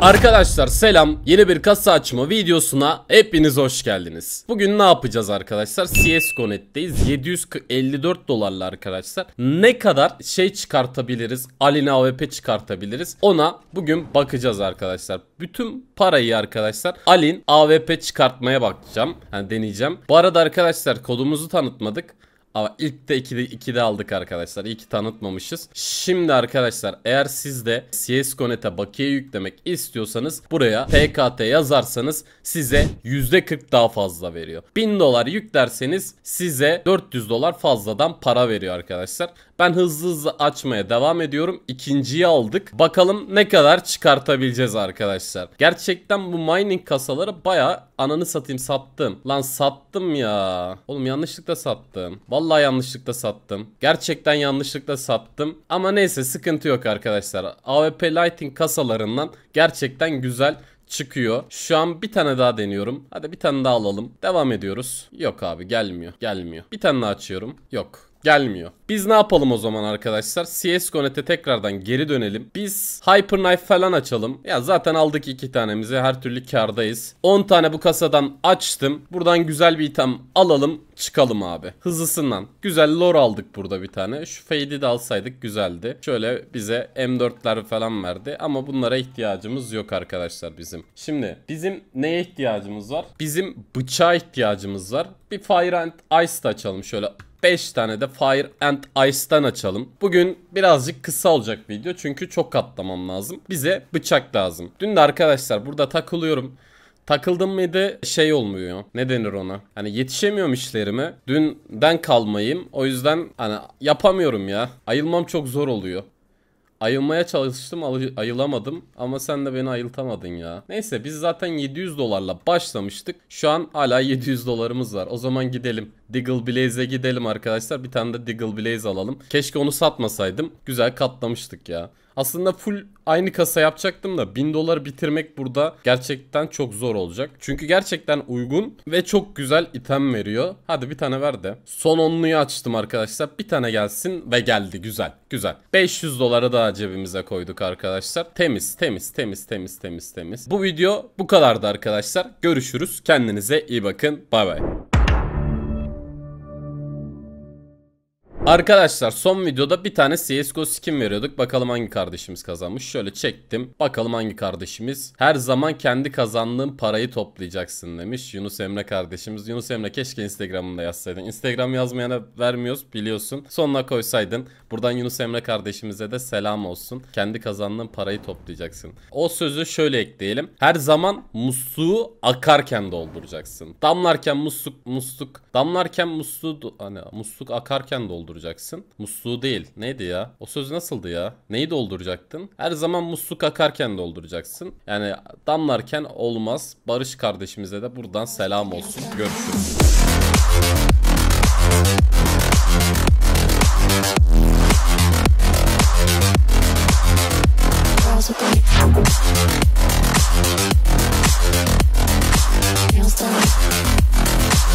Arkadaşlar selam yeni bir kasa açma videosuna hepiniz hoş geldiniz. Bugün ne yapacağız arkadaşlar? CS Connect'teyiz. 754 dolarla arkadaşlar. Ne kadar şey çıkartabiliriz? Alina AWP çıkartabiliriz. Ona bugün bakacağız arkadaşlar. Bütün parayı arkadaşlar Alin AWP çıkartmaya bakacağım. Yani deneyeceğim. Bu arada arkadaşlar kodumuzu tanıtmadık. Ama ilk de 2'de de aldık arkadaşlar. İyi ki tanıtmamışız. Şimdi arkadaşlar eğer siz de CS:GO.net'e bakiye yüklemek istiyorsanız buraya PKT yazarsanız size %40 daha fazla veriyor. 1000 dolar yüklerseniz size 400 dolar fazladan para veriyor arkadaşlar. Ben hızlı hızlı açmaya devam ediyorum. İkinciyi aldık. Bakalım ne kadar çıkartabileceğiz arkadaşlar. Gerçekten bu mining kasaları baya ananı satayım sattım. Lan sattım ya. Oğlum yanlışlıkla sattım. Vallahi Vallahi yanlışlıkla sattım. Gerçekten yanlışlıkla sattım. Ama neyse sıkıntı yok arkadaşlar. AWP Lighting kasalarından gerçekten güzel çıkıyor. Şu an bir tane daha deniyorum. Hadi bir tane daha alalım. Devam ediyoruz. Yok abi gelmiyor. Gelmiyor. Bir tane daha açıyorum. Yok gelmiyor. Biz ne yapalım o zaman arkadaşlar? CSGO.net'e tekrardan geri dönelim. Biz Hyperknife falan açalım. Ya zaten aldık iki tanemizi. Her türlü kardayız. 10 tane bu kasadan açtım. Buradan güzel bir item alalım. Çıkalım abi. Hızlısından. Güzel lore aldık burada bir tane. Şu fade'i de alsaydık güzeldi. Şöyle bize M4'ler falan verdi. Ama bunlara ihtiyacımız yok arkadaşlar bizim. Şimdi bizim neye ihtiyacımız var? Bizim bıçağa ihtiyacımız var. Bir Fire and Ice açalım şöyle 5 tane de Fire and Ice'dan açalım. Bugün birazcık kısa olacak video çünkü çok katlamam lazım. Bize bıçak lazım. Dün de arkadaşlar burada takılıyorum. Takıldım mıydı şey olmuyor. Ne denir ona? Hani yetişemiyorum işlerime. Dünden kalmayayım. O yüzden hani yapamıyorum ya. Ayılmam çok zor oluyor. Ayılmaya çalıştım ayılamadım ama sen de beni ayıltamadın ya. Neyse biz zaten 700 dolarla başlamıştık. Şu an hala 700 dolarımız var. O zaman gidelim. Diggle Blaze'e gidelim arkadaşlar. Bir tane de Diggle Blaze alalım. Keşke onu satmasaydım. Güzel katlamıştık ya. Aslında full aynı kasa yapacaktım da 1000 dolar bitirmek burada gerçekten çok zor olacak. Çünkü gerçekten uygun ve çok güzel item veriyor. Hadi bir tane ver de. Son onluyu açtım arkadaşlar. Bir tane gelsin ve geldi. Güzel. Güzel. 500 dolara daha cebimize koyduk arkadaşlar. Temiz, temiz, temiz, temiz, temiz, temiz. Bu video bu kadardı arkadaşlar. Görüşürüz. Kendinize iyi bakın. Bay bay. Arkadaşlar son videoda bir tane CSGO skin veriyorduk. Bakalım hangi kardeşimiz kazanmış. Şöyle çektim. Bakalım hangi kardeşimiz. Her zaman kendi kazandığın parayı toplayacaksın demiş Yunus Emre kardeşimiz. Yunus Emre keşke Instagram'ında yazsaydın. Instagram yazmayana vermiyoruz biliyorsun. Sonuna koysaydın. Buradan Yunus Emre kardeşimize de selam olsun. Kendi kazandığın parayı toplayacaksın. O sözü şöyle ekleyelim. Her zaman musluğu akarken dolduracaksın. Damlarken musluk musluk damlarken musluğu hani musluk akarken dolduracaksın dolduracaksın. Musluğu değil. Neydi ya? O söz nasıldı ya? Neyi dolduracaktın? Her zaman musluk akarken dolduracaksın. Yani damlarken olmaz. Barış kardeşimize de buradan selam olsun. Görüşürüz.